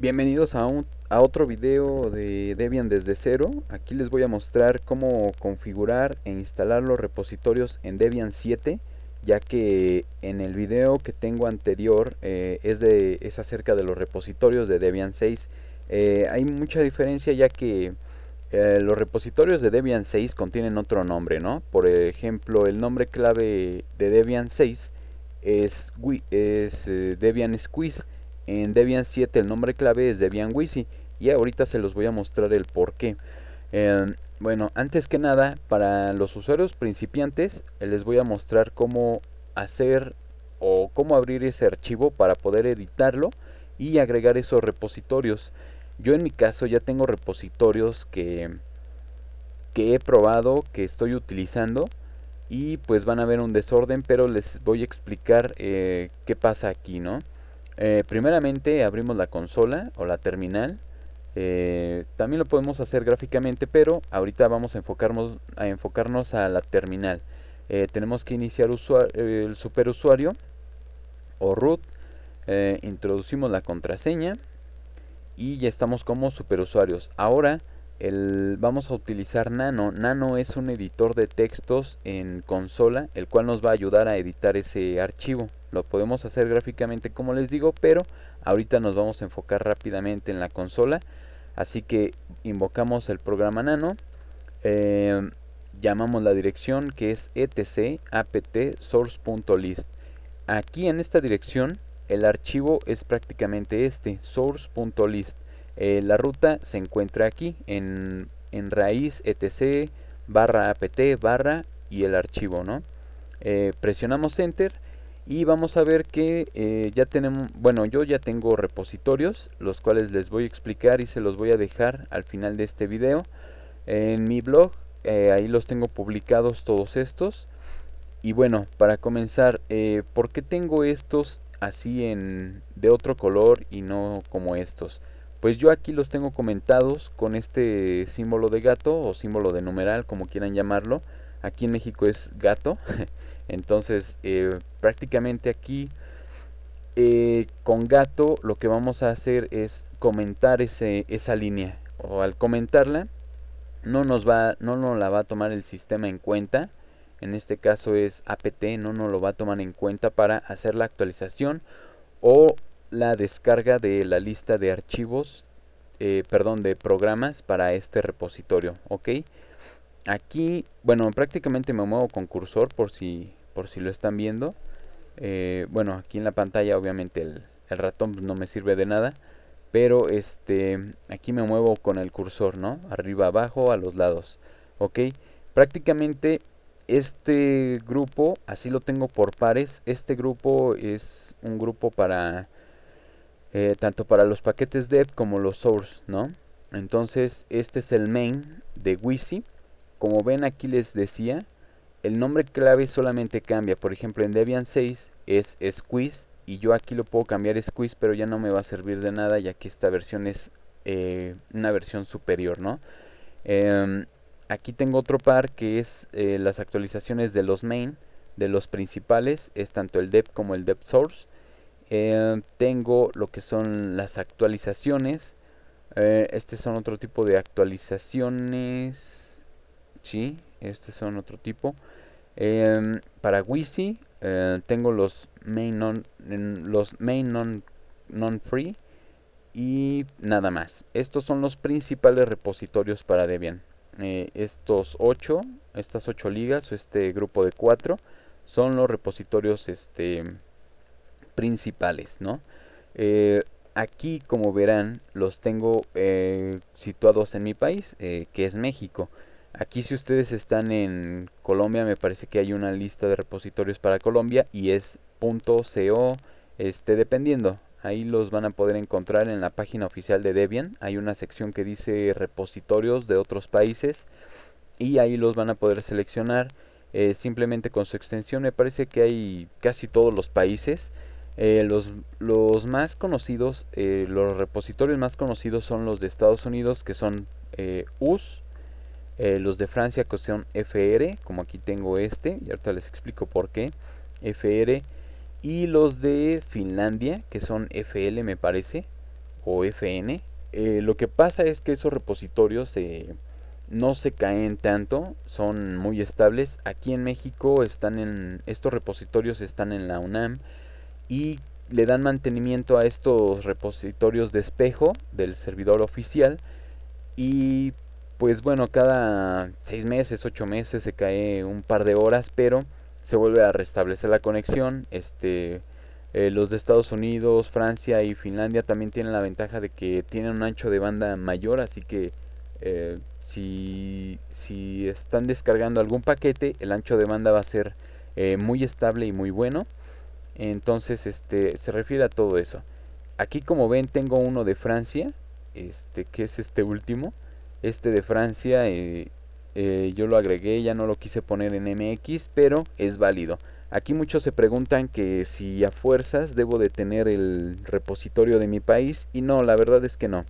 Bienvenidos a, a, otro video de Debian desde cero. Aquí les voy a mostrar cómo configurar e instalar los repositorios en Debian 7, ya que en el video que tengo anterior eh, es, de, es acerca de los repositorios de Debian 6. Eh, hay mucha diferencia ya que eh, los repositorios de Debian 6 contienen otro nombre, ¿no? Por ejemplo, el nombre clave de Debian 6 es, es Debian Squeeze en Debian 7 el nombre clave es Debian Wisi y ahorita se los voy a mostrar el por qué. Em, bueno, antes que nada, para los usuarios principiantes eh, les voy a mostrar cómo hacer o cómo abrir ese archivo para poder editarlo y agregar esos repositorios. Yo en mi caso ya tengo repositorios que, que he probado, que estoy utilizando y pues van a ver un desorden, pero les voy a explicar eh, qué pasa aquí, ¿no? Eh, primeramente abrimos la consola o la terminal. Eh, también lo podemos hacer gráficamente, pero ahorita vamos a enfocarnos a, enfocarnos a la terminal. Eh, tenemos que iniciar el superusuario o root. introducimos la contraseña y ya estamos como superusuarios. Ahora vamos a utilizar Nano. Nano es un editor de textos en consola, el cual nos va a ayudar a editar ese archivo. Lo podemos hacer gráficamente como les digo, pero ahorita nos vamos a enfocar rápidamente en la consola. Así que invocamos el programa Nano. Eh, llamamos la dirección que es etc apt source.list. Aquí en esta dirección el archivo es prácticamente este, source.list. Eh, la ruta se encuentra aquí en, raíz etc barra apt barra y el archivo, ¿no? Eh, presionamos enter y vamos a ver que eh, ya tenemos, bueno yo ya tengo repositorios, los cuales les voy a explicar y se los voy a dejar al final de este video. En mi blog, ahí los tengo publicados todos estos. Y bueno, para comenzar, ¿por qué tengo estos así en de otro color y no como estos? Pues yo aquí los tengo comentados con este símbolo de gato o símbolo de numeral, como quieran llamarlo. Aquí en México es gato. Entonces eh, prácticamente aquí eh, con gato lo que vamos a hacer es comentar ese, esa línea. O al comentarla no nos, va, no nos la va a tomar el sistema en cuenta en este caso es apt, no nos lo va a tomar en cuenta para hacer la actualización o la descarga de la lista de archivos, eh, perdón, de programas para este repositorio, ¿ok? Aquí, bueno, prácticamente me muevo con cursor por si, por si lo están viendo. Eh, bueno, aquí en la pantalla obviamente el, el ratón pues, no me sirve de nada, pero este, aquí me muevo con el cursor, ¿no? Arriba, abajo, a los lados, ¿ok? Prácticamente este grupo, así lo tengo por pares, este grupo es un grupo para eh, tanto para los paquetes dev como los source, ¿no? Entonces, este es el main de Wisi. Como ven aquí les decía, el nombre clave solamente cambia. Por ejemplo, en Debian 6 es Squeeze y yo aquí lo puedo cambiar Squeeze, pero ya no me va a servir de nada ya que esta versión es eh, una versión superior, ¿no? Em, aquí tengo otro par que es eh, las actualizaciones de los main, de los principales, es tanto el dev como el dev source. Em, tengo lo que son las actualizaciones. Eh, este son otro tipo de actualizaciones. Sí, este son otro tipo. Em, para Wisi eh, tengo los main non, los main non, free y nada más. Estos son los principales repositorios para Debian. Eh, estos 8, estas 8 ligas este grupo de 4 son los repositorios este, principales, ¿no? Eh, aquí, como verán, los tengo eh, situados en mi país, eh, que es México. Aquí si ustedes están en Colombia, me parece que hay una lista de repositorios para Colombia y es .co, este, dependiendo. Ahí los van a poder encontrar en la página oficial de Debian. Hay una sección que dice repositorios de otros países y ahí los van a poder seleccionar. simplemente con su extensión me parece que hay casi todos los países. Eh, los, más conocidos, eh, los repositorios más conocidos son los de Estados Unidos, que son eh, US, los de Francia, que son FR, como aquí tengo este, y ahorita les explico por qué, FR, y los de Finlandia, que son FL, me parece, o FN. lo que pasa es que esos repositorios no se caen tanto, son muy estables. Aquí en México están en estos repositorios están en la UNAM y le dan mantenimiento a estos repositorios de espejo del servidor oficial y pues bueno cada 6 meses 8 meses se cae un par de horas pero se vuelve a restablecer la conexión este eh, los de Estados Unidos Francia y Finlandia también tienen la ventaja de que tienen un ancho de banda mayor así que eh, si, están descargando algún paquete el ancho de banda va a ser eh, muy estable y muy bueno entonces, este, se refiere a todo eso. Aquí como ven tengo uno de Francia, este, que es este último. Este de Francia eh, eh, yo lo agregué, ya no lo quise poner en MX, pero es válido. Aquí muchos se preguntan que si a fuerzas debo de tener el repositorio de mi país y no, la verdad es que no.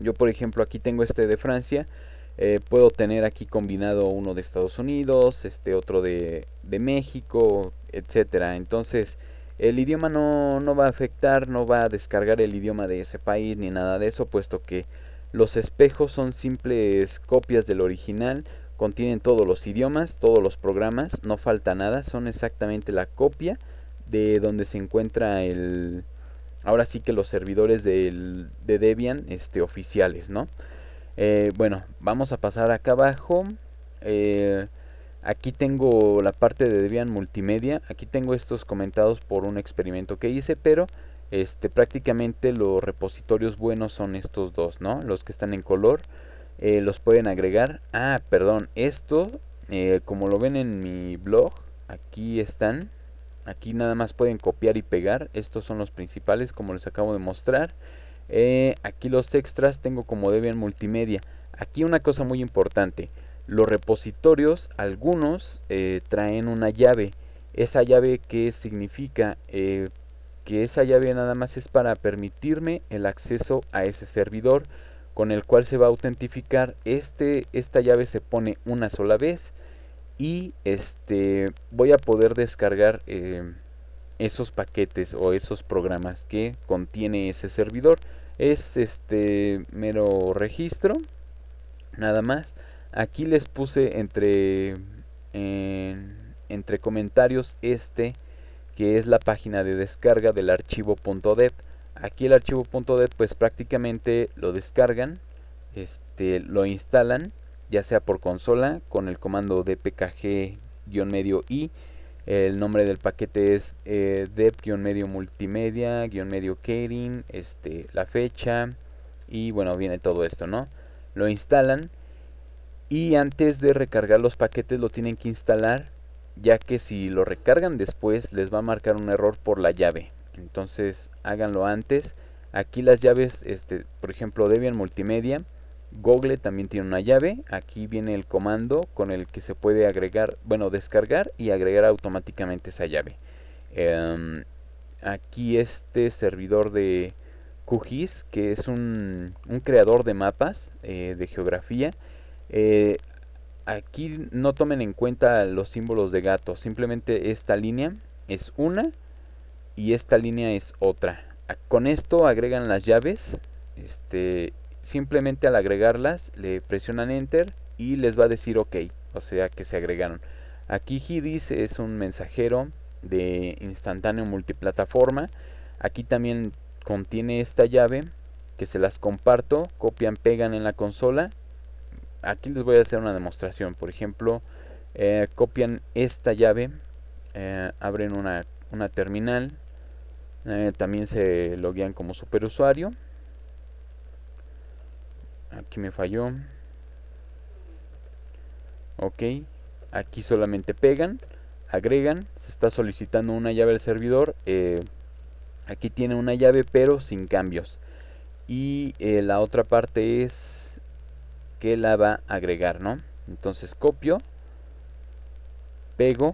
Yo por ejemplo aquí tengo este de Francia, eh, puedo tener aquí combinado uno de Estados Unidos, este otro de, México, etcétera. Entonces, el idioma no, va a afectar, no va a descargar el idioma de ese país ni nada de eso, puesto que los espejos son simples copias del original, contienen todos los idiomas, todos los programas, no falta nada, son exactamente la copia de donde se encuentra el... Ahora sí que los servidores de Debian este, oficiales, ¿no? Eh, bueno, vamos a pasar acá abajo. Eh, aquí tengo la parte de Debian Multimedia. Aquí tengo estos comentados por un experimento que hice, pero este, prácticamente los repositorios buenos son estos dos, ¿no? Los que están en color. Eh, los pueden agregar. Ah, perdón, esto, como lo ven en mi blog, aquí están. Aquí nada más pueden copiar y pegar. Estos son los principales, como les acabo de mostrar. Eh, aquí los extras tengo como Debian Multimedia. Aquí una cosa muy importante. Los repositorios, algunos eh, traen una llave. Esa llave que significa eh, que esa llave nada más es para permitirme el acceso a ese servidor con el cual se va a autentificar. Este, esta llave se pone una sola vez y este, voy a poder descargar esos paquetes o esos programas que contiene ese servidor. Es este mero registro, nada más. Aquí les puse entre, entre comentarios este que es la página de descarga del archivo.dev. Aquí el archivo.dev pues prácticamente lo descargan, este, lo instalan, ya sea por consola con el comando dpkg-i el nombre del paquete es eh, dev-medio multimedia, medio catering, este, la fecha y bueno, viene todo esto, ¿no? Lo instalan y antes de recargar los paquetes lo tienen que instalar ya que si lo recargan después les va a marcar un error por la llave. Entonces háganlo antes. Aquí las llaves, este, por ejemplo, Debian Multimedia Google también tiene una llave. Aquí viene el comando con el que se puede agregar, bueno, descargar y agregar automáticamente esa llave. Em, aquí este servidor de QGIS, que es un, creador de mapas eh, de geografía. Eh, aquí no tomen en cuenta los símbolos de gato, simplemente esta línea es una y esta línea es otra. Con esto agregan las llaves este, simplemente al agregarlas le presionan enter y les va a decir ok, o sea que se agregaron. Aquí Hidis es un mensajero de instantáneo multiplataforma. Aquí también contiene esta llave que se las comparto, copian, pegan en la consola. Aquí les voy a hacer una demostración. Por ejemplo, eh, copian esta llave, eh, abren una, una terminal, eh, también se loguean como superusuario. Aquí me falló. Ok. Aquí solamente pegan, agregan. Se está solicitando una llave al servidor. Eh, aquí tiene una llave pero sin cambios. Y eh, la otra parte es que la va a agregar, ¿no? Entonces copio, pego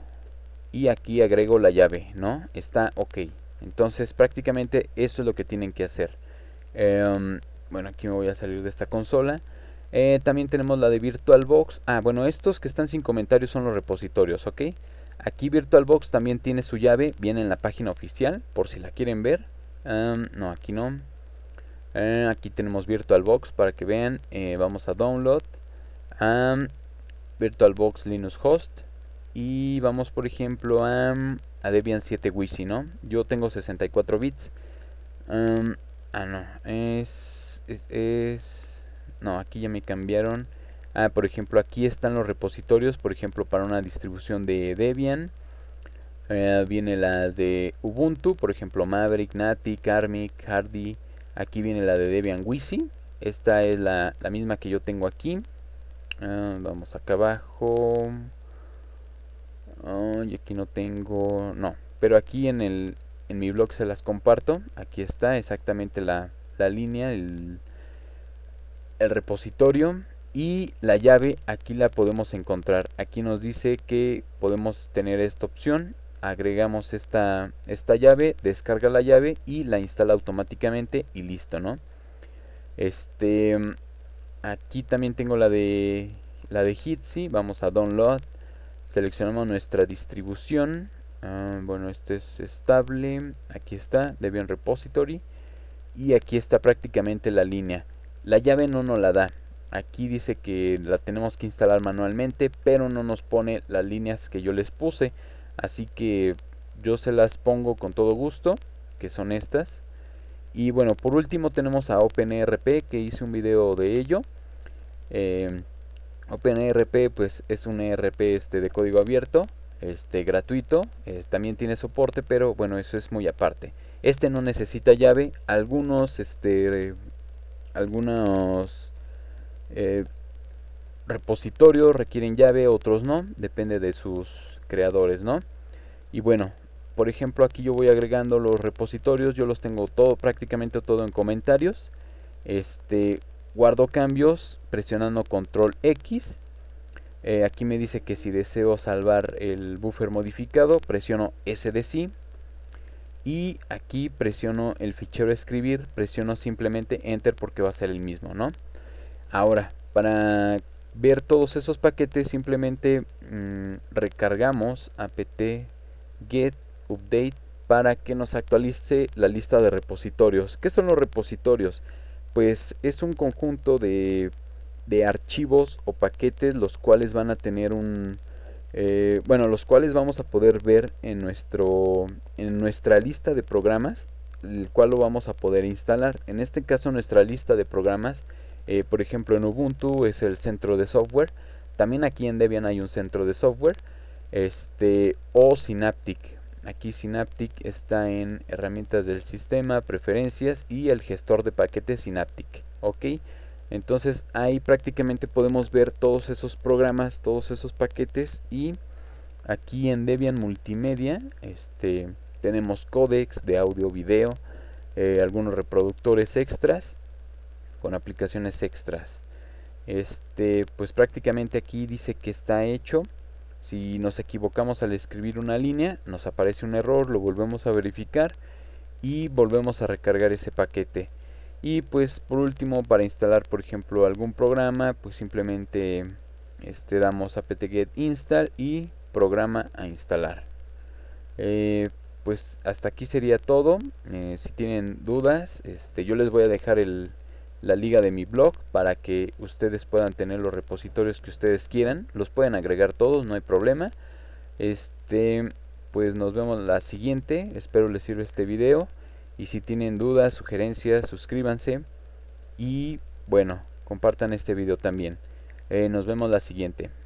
y aquí agrego la llave, ¿no? Está ok. Entonces prácticamente eso es lo que tienen que hacer. Em, bueno aquí me voy a salir de esta consola eh, también tenemos la de VirtualBox ah bueno estos que están sin comentarios son los repositorios ok aquí VirtualBox también tiene su llave viene en la página oficial por si la quieren ver no aquí no eh, aquí tenemos VirtualBox para que vean eh, vamos a download VirtualBox Linux Host y vamos por ejemplo a, Debian 7 Wisi, ¿no? Yo tengo 64 bits. ah, no, es es, No, aquí ya me cambiaron. Ah, por ejemplo, aquí están los repositorios, por ejemplo, para una distribución de Debian. Eh, viene las de Ubuntu, por ejemplo, Maverick, Nati, Karmic, Hardy. Aquí viene la de Debian Wisi. Esta es la, misma que yo tengo aquí. Ah, vamos acá abajo. y aquí no tengo... No, pero aquí en el en mi blog se las comparto. Aquí está exactamente la, la línea, el, el repositorio y la llave aquí la podemos encontrar. Aquí nos dice que podemos tener esta opción. Agregamos esta, esta llave, descarga la llave y la instala automáticamente y listo, ¿no? Este, aquí también tengo la de la de Hitsi. Vamos a download. Seleccionamos nuestra distribución. Ah, bueno, este es estable. Aquí está, Debian Repository. Y aquí está prácticamente la línea. La llave no nos la da. Aquí dice que la tenemos que instalar manualmente, pero no nos pone las líneas que yo les puse. Así que yo se las pongo con todo gusto, que son estas. Y bueno, por último tenemos a OpenERP que hice un video de ello. Eh, pues es un ERP este, de código abierto, este, gratuito. Eh, también tiene soporte, pero bueno, eso es muy aparte. Este no necesita llave. Algunos, este, algunos eh, repositorios requieren llave, otros no. Depende de sus creadores, ¿no? Y bueno, por ejemplo, aquí yo voy agregando los repositorios. Yo los tengo todo, prácticamente todo en comentarios. Este, guardo cambios presionando control X. Eh, aquí me dice que si deseo salvar el buffer modificado, presiono SDC de y aquí presiono el fichero escribir, presiono simplemente enter porque va a ser el mismo, ¿no? Ahora, para ver todos esos paquetes simplemente mm, recargamos apt get update para que nos actualice la lista de repositorios. ¿Qué son los repositorios? Pues es un conjunto de archivos o paquetes los cuales van a tener un, eh, bueno, los cuales vamos a poder ver en, en nuestra lista de programas, el cual lo vamos a poder instalar. En este caso nuestra lista de programas, eh, por ejemplo en Ubuntu es el centro de software, también aquí en Debian hay un centro de software, este, o Synaptic. Aquí Synaptic está en herramientas del sistema, preferencias y el gestor de paquetes Synaptic. ok entonces ahí prácticamente podemos ver todos esos programas, todos esos paquetes y aquí en Debian Multimedia este, tenemos codecs de audio, video, eh, algunos reproductores extras con aplicaciones extras. Este, pues prácticamente aquí dice que está hecho. Si nos equivocamos al escribir una línea, nos aparece un error, lo volvemos a verificar y volvemos a recargar ese paquete y pues por último para instalar por ejemplo algún programa pues simplemente este, damos apt-get install y programa a instalar eh, pues hasta aquí sería todo eh, si tienen dudas este, yo les voy a dejar la liga de mi blog para que ustedes puedan tener los repositorios que ustedes quieran los pueden agregar todos no hay problema este pues nos vemos la siguiente espero les sirva este video y si tienen dudas, sugerencias, suscríbanse. Y bueno, compartan este video también. Eh, nos vemos la siguiente.